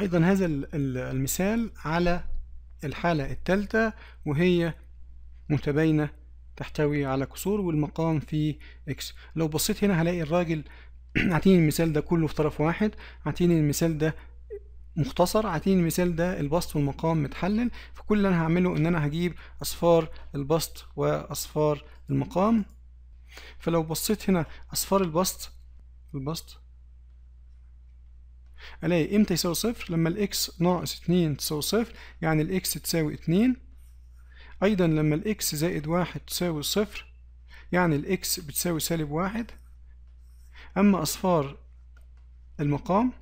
أيضا هذا المثال على الحالة الثالثة وهي متباينة تحتوي على كسور والمقام في اكس لو بصيت هنا هلاقي الراجل اعطيني المثال ده كله في طرف واحد اعطيني المثال ده مختصر اعطيني المثال ده البسط والمقام متحلل فكل اللي انا هعمله ان انا هجيب اصفار البسط واصفار المقام فلو بصيت هنا اصفار البسط البسط الاقي امتى إيه يساوي صفر لما الاكس ناقص اتنين تساوي صفر يعني الاكس تساوي اتنين ايضا لما الاكس زائد واحد تساوي صفر يعني الاكس بتساوي سالب واحد اما اصفار المقام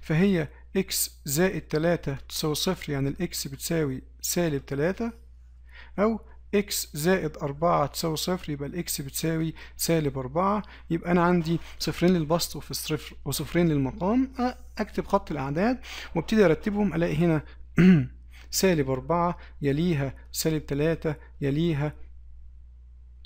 فهي اكس زائد تلاتة تساوي صفر يعني الاكس بتساوي سالب تلاتة او x زائد 4 تساوي صفر يبقى الاكس بتساوي سالب 4 يبقى انا عندي صفرين للبسط وفي الصفر وصفرين للمقام اكتب خط الاعداد وابتدي ارتبهم الاقي هنا سالب 4 يليها سالب 3 يليها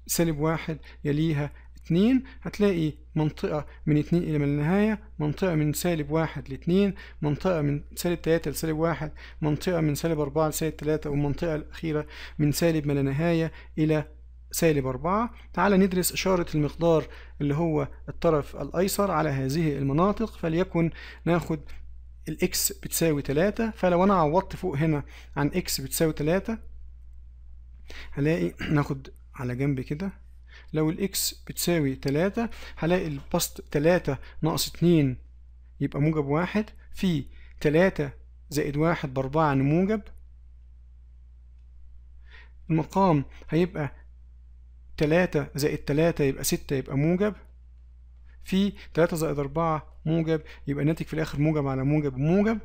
سالب 1 يليها 2 هتلاقي منطقة من 2 إلى لا النهاية منطقة من سالب 1 ل 2 منطقة من سالب 3 لسالب 1 منطقة من سالب 4 لسالب 3 والمنطقة الأخيرة من سالب ما لا نهاية إلى سالب 4 تعال ندرس إشارة المقدار اللي هو الطرف الأيسر على هذه المناطق فليكن ناخد الإكس بتساوي 3 فلو أنا عوضت فوق هنا عن إكس بتساوي 3 هلاقي ناخد على جنب كده لو الاكس بتساوي 3 هلاقي البسط 3 ناقص 2 يبقى موجب 1 في 3 زائد واحد بأربعة يعني موجب المقام هيبقى 3 زائد 3 يبقى 6 يبقى موجب في 3 زائد 4 موجب يبقى الناتج في الآخر موجب على موجب موجب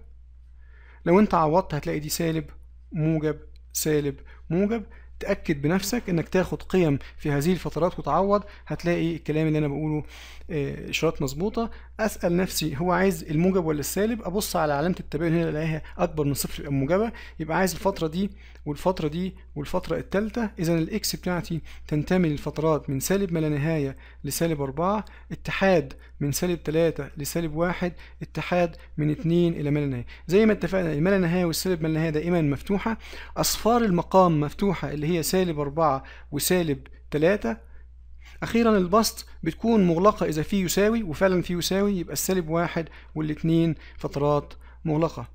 لو انت عوضت هتلاقي دي سالب موجب سالب موجب تأكد بنفسك انك تاخد قيم في هذه الفترات وتعوض هتلاقي الكلام اللي انا بقوله آه، اشارات مظبوطه اسال نفسي هو عايز الموجب ولا السالب ابص على علامه التباين هنا الاقيها اكبر من صفر الموجبه موجبه يبقى عايز الفتره دي والفتره دي والفتره الثالثه اذا الاكس بتاعتي تنتمي للفترات من سالب ما لا نهايه لسالب أربعة اتحاد من سالب ثلاثة لسالب واحد اتحاد من اثنين الى ما لا نهايه زي ما اتفقنا ما لا نهايه والسالب ما لا نهايه دائما مفتوحه اصفار المقام مفتوحه اللي اللي هي سالب أربعة وسالب تلاتة أخيرا البسط بتكون مغلقة إذا في يساوي وفعلا في يساوي يبقى السالب واحد والاتنين فترات مغلقة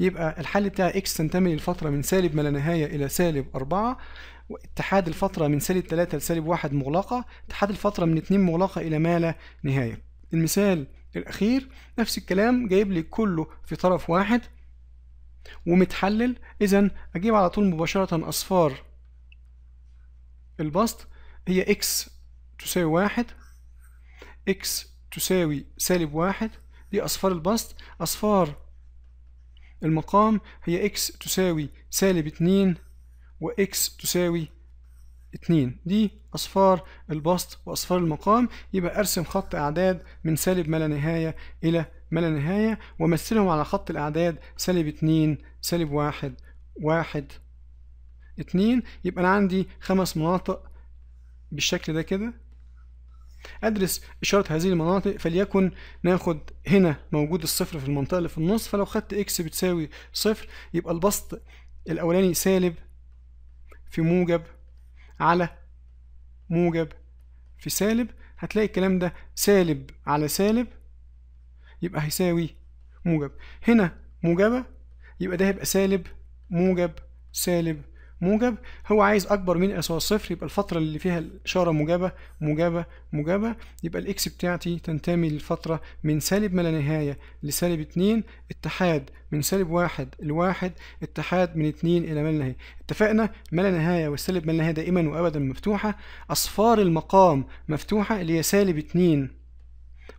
يبقى الحل بتاع x تنتمي للفترة من سالب ما لا نهاية إلى سالب أربعة اتحاد الفترة من سالب تلاتة لسالب واحد مغلقة اتحاد الفترة من اتنين مغلقة إلى ما لا نهاية المثال الأخير نفس الكلام جايب لي كله في طرف واحد ومتحلل اذا اجيب على طول مباشره اصفار البسط هي اكس تساوي واحد اكس تساوي سالب واحد دي اصفار البسط اصفار المقام هي اكس تساوي سالب اتنين واكس تساوي اتنين دي اصفار البسط واصفار المقام يبقى ارسم خط اعداد من سالب ما لا نهايه الى ما لا نهاية ومثلهم على خط الأعداد سالب اتنين سالب واحد واحد اتنين يبقى أنا عندي خمس مناطق بالشكل ده كده أدرس إشارة هذه المناطق فليكن ناخد هنا موجود الصفر في المنطقة اللي في النص فلو خدت إكس بتساوي صفر يبقى البسط الأولاني سالب في موجب على موجب في سالب هتلاقي الكلام ده سالب على سالب يبقى هيساوي موجب هنا موجبة يبقى ده هيبقى سالب موجب سالب موجب هو عايز اكبر من يساوي الصفر يبقى الفتره اللي فيها الاشاره موجبه موجبه موجبه يبقى الاكس بتاعتي تنتمي للفتره من سالب ما لا نهايه لسالب اتنين اتحاد من سالب واحد لواحد اتحاد من اتنين الى ما لا نهايه اتفقنا ما لا نهايه والسالب ما لا نهايه دائما وابدا مفتوحه اصفار المقام مفتوحه اللي هي سالب اتنين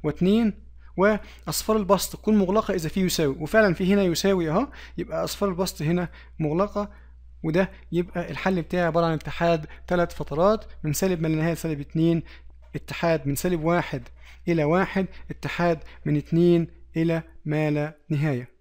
واتنين واصفار البسط تكون مغلقه اذا في يساوي وفعلا في هنا يساوي اهو يبقى اصفار البسط هنا مغلقه وده يبقى الحل بتاعي عباره عن اتحاد ثلاث فترات من سالب ما نهايه لسالب 2 اتحاد من سالب واحد الى واحد اتحاد من اتنين الى ما لا نهايه